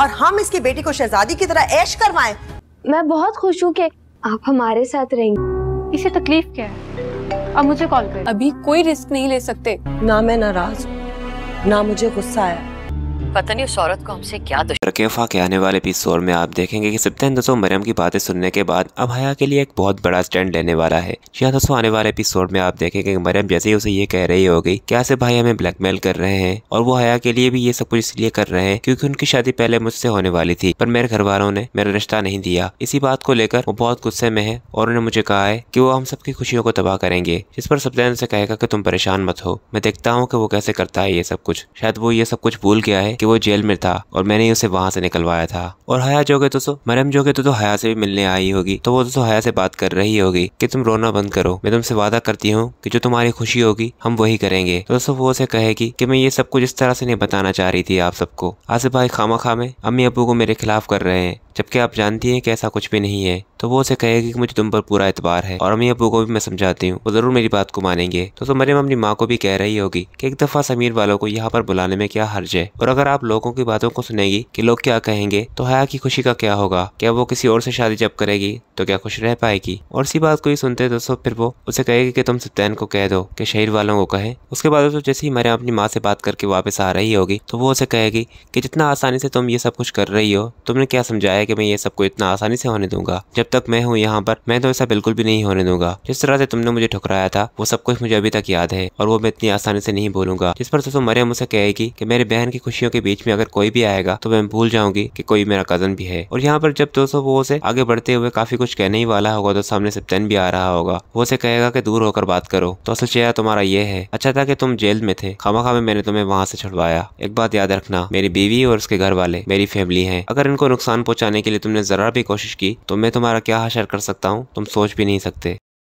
और हम इसकी बेटी को शहजादी की तरह ऐश करवाएं मैं बहुत खुश हूँ कि आप हमारे साथ रहेंगे इसे तकलीफ क्या है अब मुझे कॉल कर अभी कोई रिस्क नहीं ले सकते ना मैं नाराज ना मुझे गुस्सा आया पता नहीं उस औरत को हमसे क्या दुश्मन के आने वाले एपिसोड में आप देखेंगे कि सिप्तन दोस्तों मरियम की बातें सुनने के बाद अब हया के लिए एक बहुत बड़ा स्टैंड लेने वाला है जी दसो आने वाले एपिसोड में आप देखेंगे कि मरियम जैसे ही उसे ये कह रही होगी क्या से भाई हमें ब्लैकमेल कर रहे हैं और वो हया के लिए भी ये सब कुछ इसलिए कर रहे हैं क्यूँकी उनकी शादी पहले मुझसे होने वाली थी पर मेरे घर वालों ने मेरा रिश्ता नहीं दिया इसी बात को लेकर वो बहुत गुस्से में है और उन्होंने मुझे कहा है की वो हम सबकी खुशियों को तबाह करेंगे जिस पर सप्तन से कहेगा की तुम परेशान मत हो मैं देखता हूँ की वो कैसे करता है ये सब कुछ शायद वो ये सब कुछ भूल गया है कि वो जेल में था और मैंने ही उसे वहां से निकलवाया था और हया जोगे दोस्तों मरम जोगे तो, तो हया से भी मिलने आई होगी तो वो दोस्तों हया से बात कर रही होगी कि तुम रोना बंद करो मैं तुमसे वादा करती हूँ कि जो तुम्हारी खुशी होगी हम वही करेंगे तो दोस्तों वो उसे कहेगी कि मैं ये सब कुछ इस तरह से नहीं बताना चाह रही थी आप सबको आसिफ भाई खामा खामे अम्मी अबू को मेरे खिलाफ कर रहे हैं जबकि आप जानती हैं कि ऐसा कुछ भी नहीं है तो वो उसे कहेगी कि मुझे तुम पर पूरा एतबार है और अम्मी अबू को भी मैं समझाती हूँ वो ज़रूर मेरी बात को मानेंगे तो, तो मरियम अपनी माँ को भी कह रही होगी कि एक दफ़ा समीर वालों को यहाँ पर बुलाने में क्या हर्ज है और अगर आप लोगों की बातों को सुनेगी कि लोग क्या कहेंगे तो हया की खुशी का क्या होगा क्या वो किसी और से शादी जब करेगी तो क्या खुश रह पाएगी और इसी बात को ही सुनते दोस्तों फिर वो उसे कहेगी कि तुम सत्यन को कह दो कि शहीद वालों को कहें उसके बाद दोस्तों जैसे ही मरियम अपनी माँ से बात करके वापस आ रही होगी तो वो उसे कहेगी कि जितना आसानी से तुम ये सब कुछ कर रही हो तुमने क्या समझाया है कि मैं ये सबको इतना आसानी से होने दूंगा जब तक मैं हूँ यहाँ पर मैं तो ऐसा बिल्कुल भी नहीं होने दूंगा जिस तरह से तुमने मुझे ठुकराया था वो सब कुछ मुझे अभी तक याद है और वो मैं इतनी आसानी से नहीं भूलूंगा जिस पर तो मरियम मुझसे कहेगी कि मेरी बहन की खुशियों के बीच में अगर कोई भी आएगा तो मैं भूल जाऊंगी कि कोई मेरा कजन भी है और यहाँ पर जब दोस्तों वो उसे आगे बढ़ते हुए काफी कुछ कहने ही वाला होगा तो सामने सिप्तन भी आ रहा होगा वो उसे कहेगा कि दूर होकर बात करो तो असल चेहरा तुम्हारा ये है अच्छा था कि तुम जेल में थे खामा खामे मैंने तुम्हें वहां से छुड़वाया एक बात याद रखना मेरी बीवी और उसके घर वाले मेरी फैमिली है अगर इनको नुकसान पहुंचाने बचाने के लिए तुमने ज़रा भी कोशिश की तो मैं तुम्हारा क्या हशर कर सकता हूँ तुम सोच भी नहीं सकते